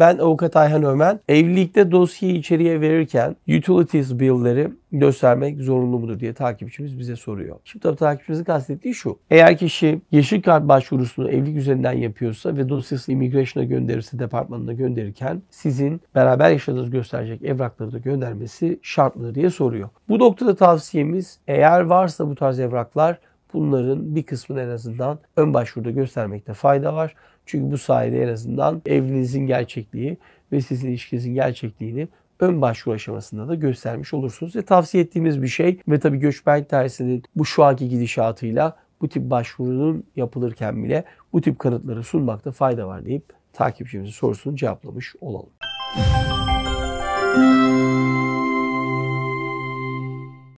Ben Avukat Ayhan Ömen. Evlilikte dosyayı içeriye verirken utilities bill'leri göstermek zorunlu mudur diye takipçimiz bize soruyor. Şimdi tabii takipçimizin kastettiği şu. Eğer kişi yeşil kart başvurusunu evlilik üzerinden yapıyorsa ve dosyasını immigration'a gönderirse departmanına gönderirken sizin beraber yaşadığınız gösterecek evrakları da göndermesi şart mıdır diye soruyor. Bu noktada tavsiyemiz eğer varsa bu tarz evraklar Bunların bir kısmını en azından ön başvuruda göstermekte fayda var. Çünkü bu sayede en azından evliliğinizin gerçekliği ve sizin ilişkinizin gerçekliğini ön başvuru aşamasında da göstermiş olursunuz. Ve tavsiye ettiğimiz bir şey ve tabii göçmenlik dersinin bu şu anki gidişatıyla bu tip başvurunun yapılırken bile bu tip kanıtları sunmakta fayda var deyip takipçimizin sorusunu cevaplamış olalım. Müzik